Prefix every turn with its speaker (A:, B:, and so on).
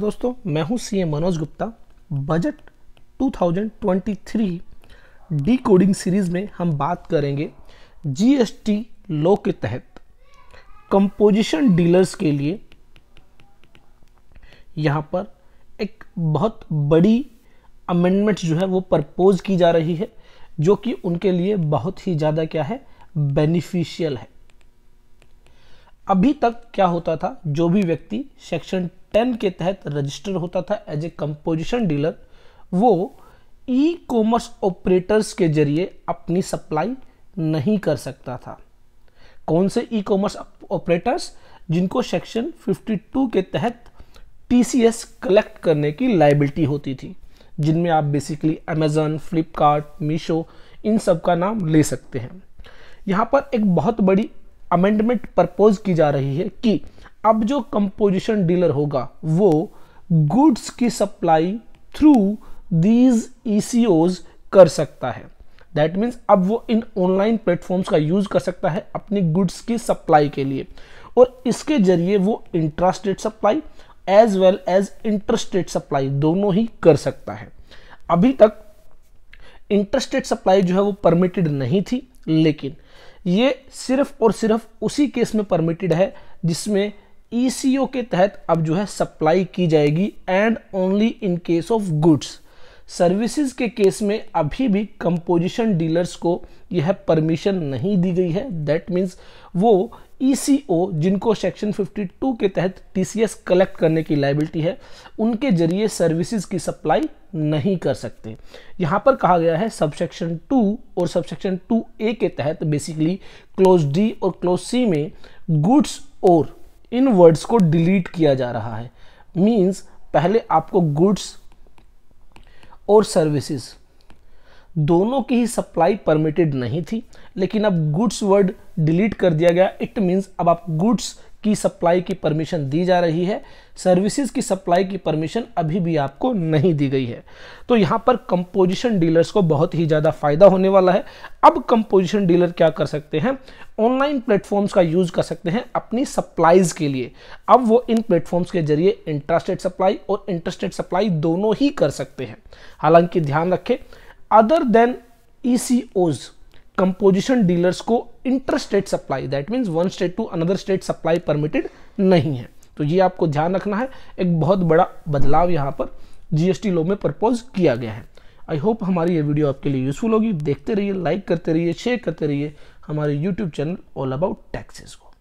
A: दोस्तों मैं हूं CM Manoj Gupta budget 2023 decoding series में हम बात करेंगे जीएसटी लॉ के तहत कंपोजिशन डीलर्स के लिए यहां पर एक बहुत बड़ी अमेंडमेंट जो है वो प्रपोज की जा रही है जो कि उनके लिए बहुत ही ज़्यादा क्या है बेनिफिशियल है अभी तक क्या होता था जो भी व्यक्ति सेक्शन 10 के तहत रजिस्टर होता था एज ए कंपोजिशन डीलर वो ई कॉमर्स ऑपरेटर्स के जरिए अपनी सप्लाई नहीं कर सकता था कौन से ई कॉमर्स ऑपरेटर्स जिनको सेक्शन 52 के तहत टीसीएस कलेक्ट करने की लाइबिलिटी होती थी जिनमें आप बेसिकली अमेजन फ्लिपकार्ट मीशो इन सब का नाम ले सकते हैं यहाँ पर एक बहुत बड़ी अमेंडमेंट प्रपोज की जा रही है कि अब जो कंपोजिशन डीलर होगा वो गुड्स की सप्लाई थ्रू दीज ई कर सकता है दैट मीन्स अब वो इन ऑनलाइन प्लेटफॉर्म्स का यूज़ कर सकता है अपनी गुड्स की सप्लाई के लिए और इसके जरिए वो intrastate supply as well as interstate supply दोनों ही कर सकता है अभी तक इंटरस्टेट सप्लाई जो है वो परमिटेड नहीं थी लेकिन ये सिर्फ और सिर्फ उसी केस में परमिटेड है जिसमें ई e के तहत अब जो है सप्लाई की जाएगी and only in case of goods services के केस में अभी भी कंपोजिशन डीलर्स को यह परमिशन नहीं दी गई है दैट मीन्स वो ई e जिनको सेक्शन 52 के तहत टीसीएस कलेक्ट करने की लाइबिलिटी है उनके जरिए सर्विसेज की सप्लाई नहीं कर सकते यहाँ पर कहा गया है सबसेक्शन 2 और सबसेक्शन ए के तहत बेसिकली क्लोज डी और क्लोज सी में गुड्स और इन वर्ड्स को डिलीट किया जा रहा है मीन्स पहले आपको गुड्स और सर्विसेज दोनों की ही सप्लाई परमिटेड नहीं थी लेकिन अब गुड्स वर्ड डिलीट कर दिया गया इट मींस अब आप गुड्स की सप्लाई की परमिशन दी जा रही है सर्विसेज की सप्लाई की परमिशन अभी भी आपको नहीं दी गई है तो यहाँ पर कंपोजिशन डीलर्स को बहुत ही ज़्यादा फायदा होने वाला है अब कंपोजिशन डीलर क्या कर सकते हैं ऑनलाइन प्लेटफॉर्म्स का यूज कर सकते हैं अपनी सप्लाईज के लिए अब वो इन प्लेटफॉर्म्स के जरिए इंटरेस्टेड सप्लाई और इंटरेस्टेड सप्लाई दोनों ही कर सकते हैं हालांकि ध्यान रखें other than e composition dealers को inter state supply that means one state to another state supply permitted नहीं है तो ये आपको ध्यान रखना है एक बहुत बड़ा बदलाव यहाँ पर जीएसटी लॉ में प्रपोज किया गया है आई होप हमारी ये वीडियो आपके लिए यूजफुल होगी देखते रहिए लाइक करते रहिए शेयर करते रहिए हमारे YouTube channel all about taxes को